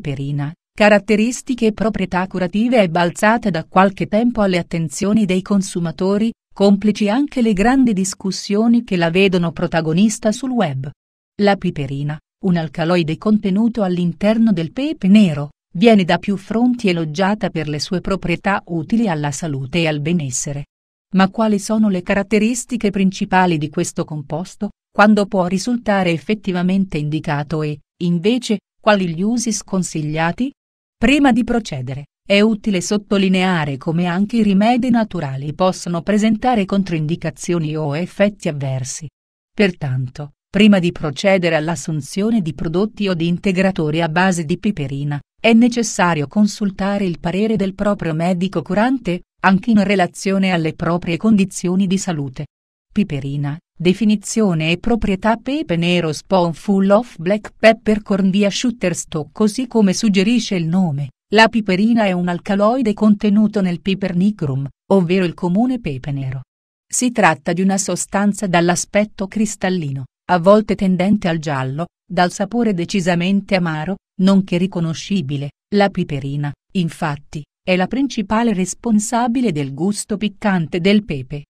Piperina, caratteristiche e proprietà curative è balzata da qualche tempo alle attenzioni dei consumatori, complici anche le grandi discussioni che la vedono protagonista sul web. La piperina, un alcaloide contenuto all'interno del pepe nero, viene da più fronti elogiata per le sue proprietà utili alla salute e al benessere. Ma quali sono le caratteristiche principali di questo composto, quando può risultare effettivamente indicato e, invece, quali gli usi sconsigliati? Prima di procedere, è utile sottolineare come anche i rimedi naturali possono presentare controindicazioni o effetti avversi. Pertanto, prima di procedere all'assunzione di prodotti o di integratori a base di piperina, è necessario consultare il parere del proprio medico curante, anche in relazione alle proprie condizioni di salute. Piperina, definizione e proprietà pepe nero spoonful of black pepper corn via shutterstock così come suggerisce il nome, la piperina è un alcaloide contenuto nel pipernicrum, ovvero il comune pepe nero. Si tratta di una sostanza dall'aspetto cristallino, a volte tendente al giallo, dal sapore decisamente amaro, nonché riconoscibile, la piperina, infatti, è la principale responsabile del gusto piccante del pepe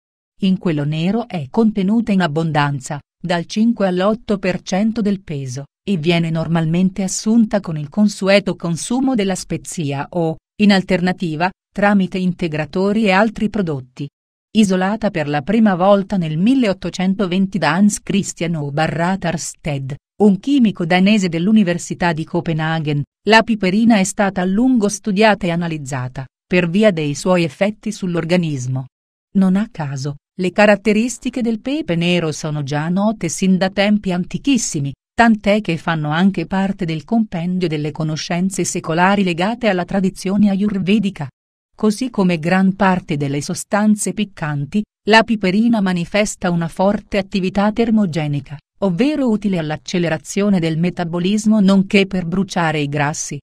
in quello nero è contenuta in abbondanza, dal 5 all'8% del peso, e viene normalmente assunta con il consueto consumo della spezia o, in alternativa, tramite integratori e altri prodotti. Isolata per la prima volta nel 1820 da Hans Christian o Oberrat Arsted, un chimico danese dell'Università di Copenaghen, la piperina è stata a lungo studiata e analizzata, per via dei suoi effetti sull'organismo. Non a caso, le caratteristiche del pepe nero sono già note sin da tempi antichissimi, tant'è che fanno anche parte del compendio delle conoscenze secolari legate alla tradizione ayurvedica. Così come gran parte delle sostanze piccanti, la piperina manifesta una forte attività termogenica, ovvero utile all'accelerazione del metabolismo nonché per bruciare i grassi.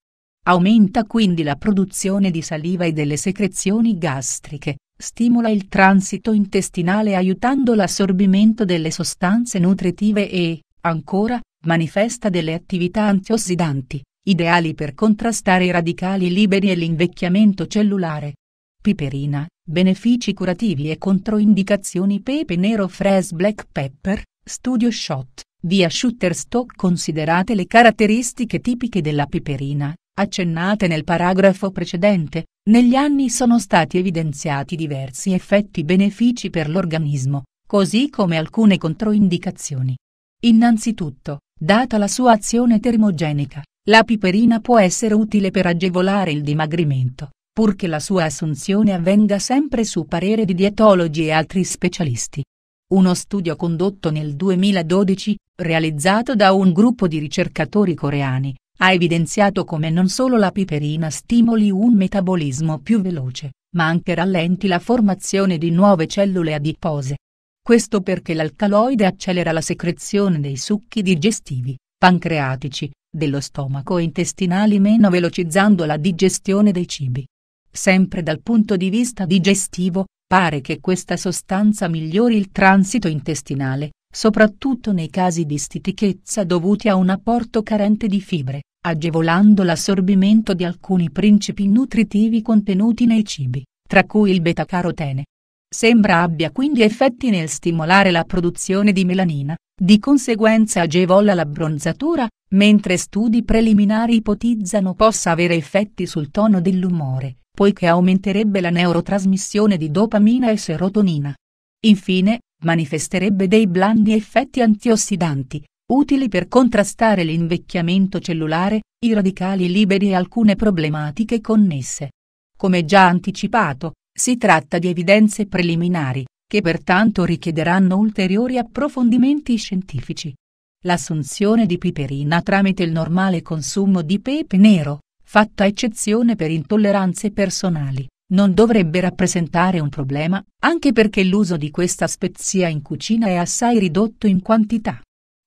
Aumenta quindi la produzione di saliva e delle secrezioni gastriche, Stimola il transito intestinale aiutando l'assorbimento delle sostanze nutritive e, ancora, manifesta delle attività antiossidanti, ideali per contrastare i radicali liberi e l'invecchiamento cellulare. Piperina, benefici curativi e controindicazioni Pepe nero fresh black pepper, studio shot, via Shutterstock Considerate le caratteristiche tipiche della piperina, accennate nel paragrafo precedente, negli anni sono stati evidenziati diversi effetti benefici per l'organismo, così come alcune controindicazioni. Innanzitutto, data la sua azione termogenica, la piperina può essere utile per agevolare il dimagrimento, purché la sua assunzione avvenga sempre su parere di dietologi e altri specialisti. Uno studio condotto nel 2012, realizzato da un gruppo di ricercatori coreani, ha evidenziato come non solo la piperina stimoli un metabolismo più veloce, ma anche rallenti la formazione di nuove cellule adipose. Questo perché l'alcaloide accelera la secrezione dei succhi digestivi, pancreatici, dello stomaco e intestinali meno velocizzando la digestione dei cibi. Sempre dal punto di vista digestivo, pare che questa sostanza migliori il transito intestinale, soprattutto nei casi di stitichezza dovuti a un apporto carente di fibre, agevolando l'assorbimento di alcuni principi nutritivi contenuti nei cibi, tra cui il beta-carotene. Sembra abbia quindi effetti nel stimolare la produzione di melanina, di conseguenza agevola l'abbronzatura, mentre studi preliminari ipotizzano possa avere effetti sul tono dell'umore, poiché aumenterebbe la neurotrasmissione di dopamina e serotonina. Infine, manifesterebbe dei blandi effetti antiossidanti, utili per contrastare l'invecchiamento cellulare, i radicali liberi e alcune problematiche connesse. Come già anticipato, si tratta di evidenze preliminari, che pertanto richiederanno ulteriori approfondimenti scientifici. L'assunzione di piperina tramite il normale consumo di pepe nero, fatta eccezione per intolleranze personali, non dovrebbe rappresentare un problema, anche perché l'uso di questa spezia in cucina è assai ridotto in quantità.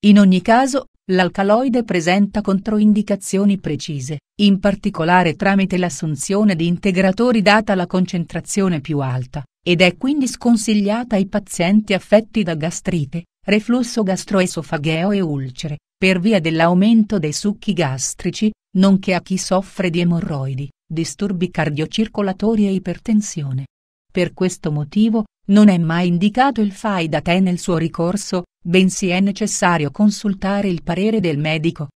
In ogni caso, l'alcaloide presenta controindicazioni precise, in particolare tramite l'assunzione di integratori data la concentrazione più alta, ed è quindi sconsigliata ai pazienti affetti da gastrite, reflusso gastroesofageo e ulcere, per via dell'aumento dei succhi gastrici, nonché a chi soffre di emorroidi disturbi cardiocircolatori e ipertensione. Per questo motivo, non è mai indicato il fai da te nel suo ricorso, bensì è necessario consultare il parere del medico.